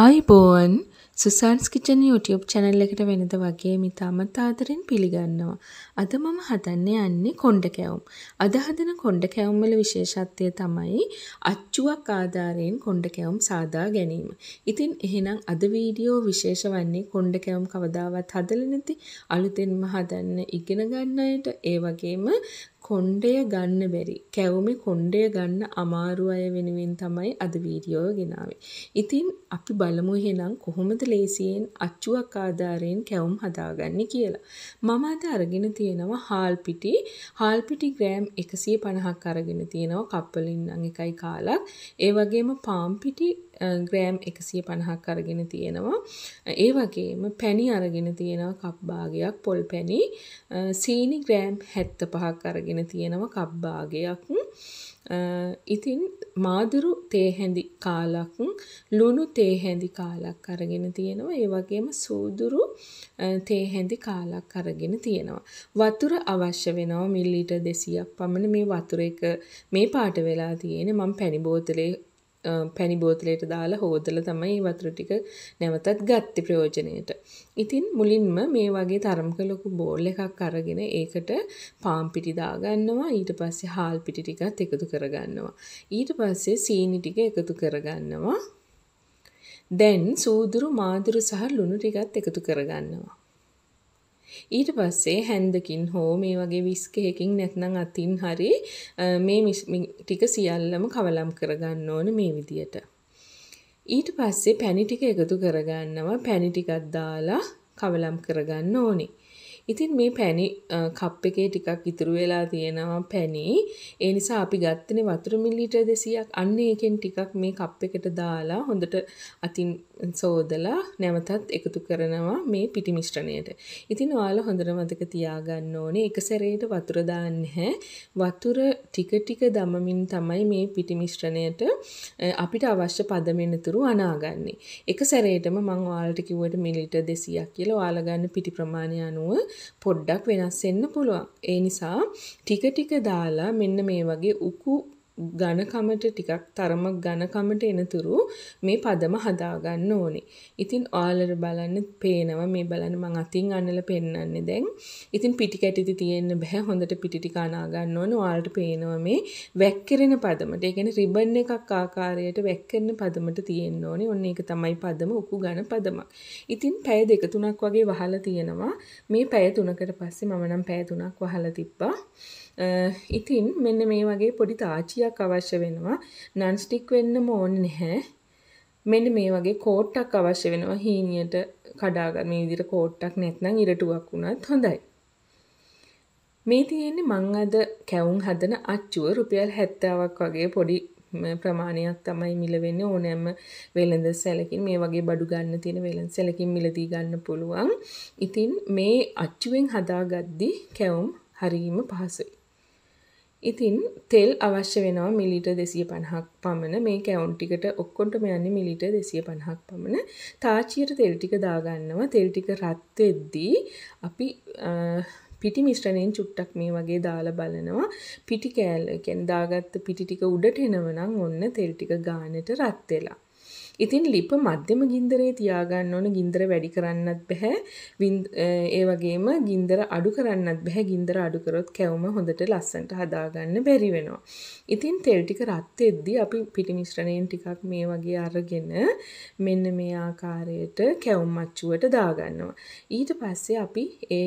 ආයිබෝන් Susan's kitchen YouTube channel එකට වෙනද වගේ මිතාමත් ආදරෙන් පිළිගන්නවා. අද මම හදන්න යන්නේ කොණ්ඩ කැවුම්. අද හදන කොණ්ඩ කැවුම් වල විශේෂත්වය තමයි අච්චුවක් ආධාරයෙන් කොණ්ඩ කැවුම් සාදා ගැනීම. ඉතින් එහෙනම් අද වීඩියෝ විශේෂ වන්නේ කොණ්ඩ කැවුම් කවදාවත් හදලා නැති අලුතෙන්ම හදන්න ඉගෙන ගන්න අයට ඒ වගේම කොණ්ඩය ගන්න බැරි. කැවුමේ කොණ්ඩය ගන්න අමාරු අය වෙනුවෙන් තමයි අද වීඩියෝ ගෙනාවේ. ඉතින් අපි බලමු එහෙනම් කොහොමද ලේසියෙන් අච්චුවක් ආධාරයෙන් කැවුම් හදාගන්නේ කියලා. මම අද අරගෙන තියෙනවා හාල් පිටි. හාල් පිටි ග්‍රෑම් 150ක් අරගෙන තියෙනවා කප්පලින් නම් එකයි කාලක්. ඒ වගේම පාම් පිටි ග්‍රෑම් 150ක් අරගෙන තියෙනවා. ඒ වගේම පැණි අරගෙන තියෙනවා කප් භාගයක් පොල් පැණි. සීනි ග්‍රෑම් 75ක් අරගෙන දාගෙන තියෙනවා කබ්බාගයක් ඉතින් මාදුරු තේහැඳි කාලක් ලුණු තේහැඳි කාලක් අරගෙන තියෙනවා ඒ වගේම සූදුරු තේහැඳි කාලක් අරගෙන තියෙනවා වතුර අවශ්‍ය වෙනවා මිලිලීටර් 200ක් පමණ මේ වතුර එක මේ පාට වෙලා තියෙන්නේ මම පැණි බෝතලේ පැණි බෝතලයට දාලා හෝදලා තමයි වතුර ටික නැවතත් ගත්තේ ප්‍රයෝජනයට. ඉතින් මුලින්ම මේ වගේ තරමක ලොකු බෝල් එකක් අරගෙන ඒකට පාන් පිටි දාගන්නවා ඊට පස්සේ හාල් පිටි ටිකත් එකතු කරගන්නවා. ඊට පස්සේ සීනි ටික එකතු කරගන්නවා. දැන් සූදුරු මාදුරු සහ ලුණු ටිකත් එකතු කරගන්නවා. ඊට පස්සේ හැන්දකින් හෝ මේ වගේ විස්කයකින් නැත්නම් අතින් හරි මේ ටික සියල්ලම කවලම් කරගන්න ඕන මේ විදියට. ඊට පස්සේ පැණි ටික එකතු කරගන්නවා පැණි ටිකක් දාලා කවලම් කරගන්න ඕනේ. ඉතින් මේ පැණි කප් එකේ ටිකක් ඉතුරු වෙලා තියෙනවා පැණි. ඒ නිසා අපි ගත්තනේ වතුර මිලිලීටර් 200ක්. අන්න ඒකෙන් ටිකක් මේ කප් එකට දාලා හොඳට අතින් සෝදලා නැවතත් එකතු කරනවා මේ පිටි මිශ්‍රණයට. ඉතින් ඔයාලා හොඳට මතක තියාගන්න ඕනේ එක සැරේට වතුර දාන්න වතුර ටික ටික දමමින් තමයි මේ පිටි මිශ්‍රණයට අපිට අවශ්‍ය පදමෙනතුරු අනාගන්නේ. එක සැරේටම මම ඔයාලට කිව්වට මිලිලීටර් 200ක් කියලා ඔයාලා ගන්න පිටි ප්‍රමාණය අනුව පොඩ්ඩක් වෙනස් වෙන්න පුළුවන්. ඒ නිසා ටික ටික දාලා මෙන්න මේ වගේ උකු ඝනකමට ටිකක් තරමක් ඝනකමට එනතුරු මේ පදම හදාගන්න ඕනේ. ඉතින් ඔයාලට බලන්න පේනවා මේ බලන්න මං අතින් අනලා පෙන්වන්නේ දැන්. ඉතින් පිටි කැටිති තියෙන්න බෑ හොඳට පිටි ටික අනා ගන්න ඕනේ. ඔයාලට පේනවා මේ වැක්කිරෙන පදමට. ඒ කියන්නේ රිබන් එකක් ආකාරයට වැක්කිරෙන පදමට තියෙන්න ඕනේ. ඔන්න ඒක තමයි පදම උකු ඝන පදමක්. ඉතින් පැය දෙක තුනක් වගේ වහලා තියෙනවා. මේ පැය තුනකට පස්සේ මම නම් පැය තුනක් වහලා තිබ්බා. ඉතින් මෙන්න මේ වගේ පොඩි තාච්චියක් ටිකක් අවශ්‍ය වෙනවා. නන්ස්ටික් වෙන්නම ඕනේ නැහැ. මෙන්න මේ වගේ කෝට්ටක් අවශ්‍ය වෙනවා හීනියට කඩාගන්න මේ විදිහට කෝට්ටක් නැත්නම් ඉරටුවක් වුණත් හොඳයි. මේ තියෙන්නේ මං අද කැවුම් හදන අච්චුව රුපියල් 70ක් වගේ පොඩි ප්‍රමාණයක් තමයි මිල වෙන්නේ ඕනෑම වෙළඳ සැලකින් මේ වගේ බඩු ගන්න තියෙන වෙළඳ සැලකින් මිලදී ගන්න පුළුවන්. ඉතින් මේ අච්චුවෙන් හදාගද්දි කැවුම් හරීම පහසුයි. ඉතින් තෙල් අවශ්‍ය වෙනවා මිලිට දෙසිය පණහක් පමණ මේ කැවුන්ටිකට ඔක්කොටම යන්න මිලිට දෙසිය පණහක් පමණ තාචියට තෙල් ටික දාගන්නවා තෙල් ටික රත්වෙද්දී අපි පිටි මිශ්‍රණයෙන් චුට්ටක් මේ වගේ දාලා බලනවා පිටි කෑල්ල කියන්නේ දාගත්ත පිටි ටික උඩට එනවනම් ඔන්න තෙල් ටික ගානට රත් වෙලා ඉතින් ලිප මධ්‍යම ගින්දරේ තියාගන්න ඕන ගින්දර වැඩි කරන්නත් බැහැ ඒ වගේම ගින්දර අඩු කරන්නත් බැහැ ගින්දර අඩු කරොත් කැවුම හොඳට ලස්සන්ට හදාගන්න බැරි වෙනවා. ඉතින් තෙල් ටික රත් වෙද්දී අපි පිටි මිශ්‍රණයෙන් ටිකක් මේ වගේ අරගෙන මෙන්න මේ ආකාරයට කැවුම් මච්චුවට දාගන්නවා. ඊට පස්සේ අපි ඒ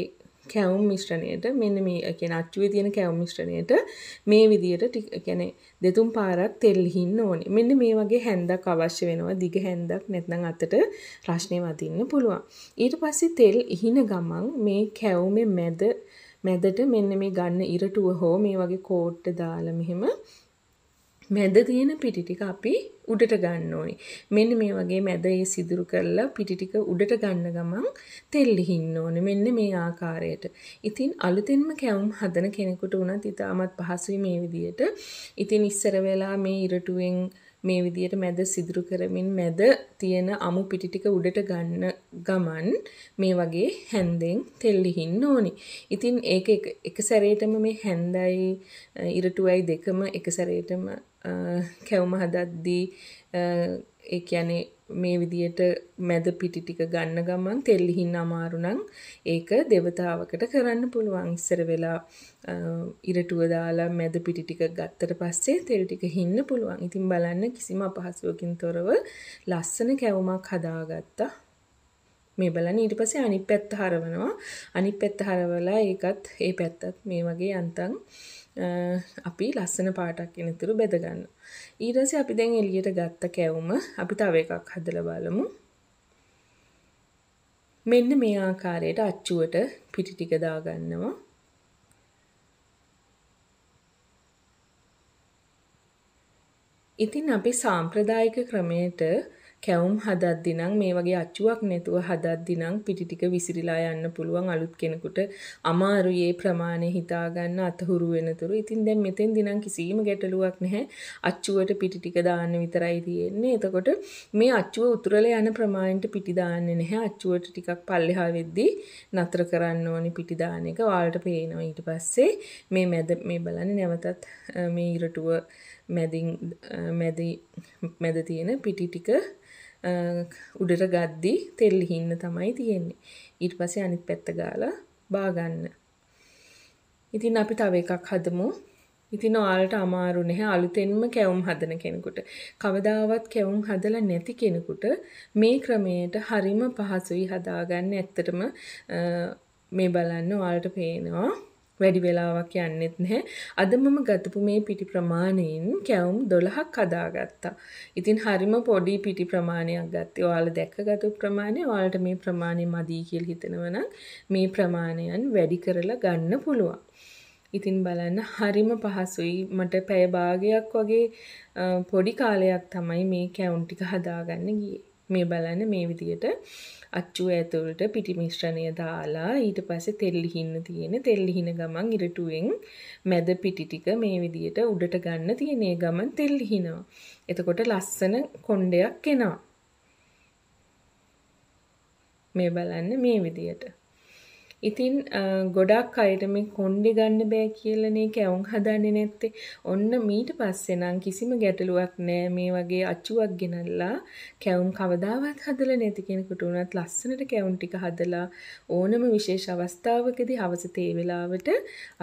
කැවුම් මිශ්‍රණයට මෙන්න මේ කියන අච්චුවේ තියෙන කැවුම් මිශ්‍රණයට මේ විදියට ටික කියන්නේ දෙතුන් පාරක් තෙල් හින්න ඕනේ. මෙන්න මේ වගේ හැන්දක් අවශ්‍ය වෙනවා. දිග හැන්දක් නැත්නම් අතට රස්නේ වදින්න පුළුවන්. ඊට පස්සේ තෙල් ඉහින ගමන් මේ කැවුමේ මැද මැදට මෙන්න මේ ගන්න ඉරටුව හෝ මේ වගේ කෝට්ට දාලා මෙහෙම මැද තියෙන පිටි ටික අපි උඩට ගන්න ඕනේ. මෙන්න මේ වගේ මැද ඒ සිදුරු කරලා පිටි ටික උඩට ගන්න ගමන් තෙල්ලිහින්න ඕනේ. මෙන්න මේ ආකාරයට. ඉතින් අලුතින්ම කැවුම් හදන කෙනෙකුට උනත් ඉතාමත් පහසුයි මේ විදියට. ඉතින් ඉස්සර වෙලා මේ ඉරටුවෙන් මේ විදියට මැද සිදුරු කරමින් මැද තියෙන අමු පිටි ටික උඩට ගන්න ගමන් මේ වගේ හැන්දෙන් තෙල්ලිහින්න ඕනේ. ඉතින් ඒක එක සැරේටම මේ හැන්දයි ඉරටුවයි දෙකම එක සැරේටම කැවුම හදද්දී ඒ කියන්නේ මේ විදියට මැද පිටි ටික ගන්න ගමන් තෙල්ලිහින් අමාරු නම් ඒක දෙවතාවකට කරන්න පුළුවන් ඉස්සර වෙලා ඉරටුව දාලා මැද පිටි ටික ගත්තට පස්සේ තෙල් ටික හින්න පුළුවන්. ඉතින් බලන්න කිසිම අපහසුවකින් තොරව ලස්සන කැවුමක් හදාගත්තා. මේ බලන්න ඊට පස්සේ අනිත් පැත්ත හරවනවා. අනිත් පැත්ත හරවලා ඒකත් ඒ පැත්තත් මේ වගේ යන්තම් අපි ලස්සන පාටක් එනතුරු බෙදගන්න ඊරස අපි දැන් එලියට ගත්ත කැවුම අපි තව එකක් හදල බලමු මෙන්න මේ ආකාරයට අච්චුවට පිටි ටික දාගන්නවා ඉතින් අපි සාම්ප්‍රදායික ක්‍රමයට කැවුම් හදද්දි නම් මේ වගේ අච්චුවක් නැතුව හදද්දි නම් පිටි ටික විසිරීලා යන්න පුළුවන් අලුත් කෙනෙකුට අමාරුයි ඒ ප්‍රමාණය හිතා ගන්න අතහුරු වෙනතුරු. ඉතින් දැන් මෙතෙන්දි නම් කිසිම ගැටලුවක් නැහැ. අච්චුවට පිටි ටික දාන්න විතරයි තියෙන්නේ. එතකොට මේ අච්චුව උතුරලා යන ප්‍රමාණයට පිටි දාන්නේ නැහැ. අච්චුවට ටිකක් පල්ලෙහා වෙද්දී නතර කරන්න ඕනේ පිටි දාන එක. ඔයාලට පේනවා ඊට පස්සේ මේ මැද මේ බලන්නේ නැවතත් මේ ඉරටුව මැදින් මැදි මැද තියෙන පිටි ටික උඩට ගද්දී තෙල්ලිහින්න තමයි තියෙන්නේ ඊට පස්සේ අනිත් පැත්ත ගාලා බාගන්න ඉතින් අපි තව එකක් හදමු ඉතින් ඔයාලට අමාරු නැහැ අලුතෙන්ම කැවුම් හදන කෙනෙකුට කවදාවත් කැවුම් හදලා නැති කෙනෙකුට මේ ක්‍රමයට හරිම පහසුයි හදාගන්න ඇත්තටම මේ බලන්න ඔයාලට පේනවා වැඩි වෙලාවක් යන්නෙත් නැහැ. අද මම ගතපු මේ පිටි ප්‍රමාණයෙන් කැවුම් 12ක් හදාගත්තා. ඉතින් හරිම පොඩි පිටි ප්‍රමාණයක් ගත්තේ. ඔයාලා දැකගත්තු ප්‍රමාණය ඔයාලට මේ ප්‍රමාණය මදි කියලා හිතනවනම් මේ ප්‍රමාණයන් වැඩි කරලා ගන්න පුළුවන්. ඉතින් බලන්න හරිම පහසුයි මට පැය භාගයක් වගේ පොඩි කාලයක් තමයි මේ කැවුම් ටික හදාගන්න ගියේ මේ බලන්න මේ විදියට අච්චුව ඇතුළට පිටි මිශ්‍රණය දාලා ඊට පස්සේ තෙල් ලිහින්න තියෙන තෙල් ලිහින ගමන් ඉරටුවෙන් මැද පිටි ටික මේ විදියට උඩට ගන්න තියෙන ගමන් තෙල් ලිහිනවා. එතකොට ලස්සන කොණ්ඩයක් එනවා. මේ බලන්න මේ විදියට ඉතින් ගොඩක් අයට මේ කොණ්ඩෙ ගන්න බෑ කියලනේ කැවුම් හදන්නේ නැත්තේ. ඔන්න මීට පස්සේ නම් කිසිම ගැටලුවක් නෑ මේ වගේ අච්චුවක් ගෙනල්ලා කැවුම් කවදාවත් හදලා නැති කෙනෙකුට උනත් ලස්සනට කැවුම් ටික හදලා ඕනම විශේෂ අවස්ථාවකදී හවස තේ වෙලාවට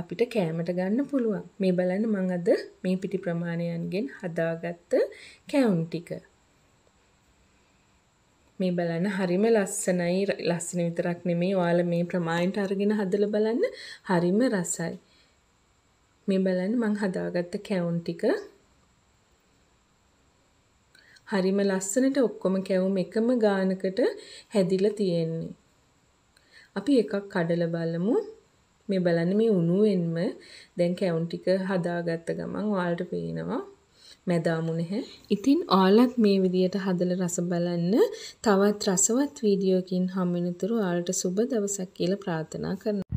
අපිට කෑමට ගන්න පුළුවන්. මේ බලන්න මම අද මේ පිටි ප්‍රමාණයන්ගෙන් හදාගත්ත කැවුම් ටික. මේ බලන්න හරිම ලස්සනයි ලස්සන විතරක් නෙමේ ඔයාල මේ ප්‍රමාණයට අරගෙන හදල බලන්න හරිම රසයි මේ බලන්න මං හදාගත්ත කැවුන් ටික හරිම ලස්සනට ඔක්කොම කැවුම් එකම ගානකට හැදිලා තියෙන්නේ අපි එකක් කඩල බලමු මේ බලන්න මේ උණුවෙන්ම දැන් කැවුන් ටික හදාගත්ත ගමන් ඔයාලට පේනවා මැදාමු නැහැ. ඉතින් ඔයාලත් මේ විදියට හදලා රස බලන්න. තවත් රසවත් වීඩියෝකින් හම් වෙනතුරු ඔයාලට සුබ දවසක් කියලා ප්‍රාර්ථනා කරනවා.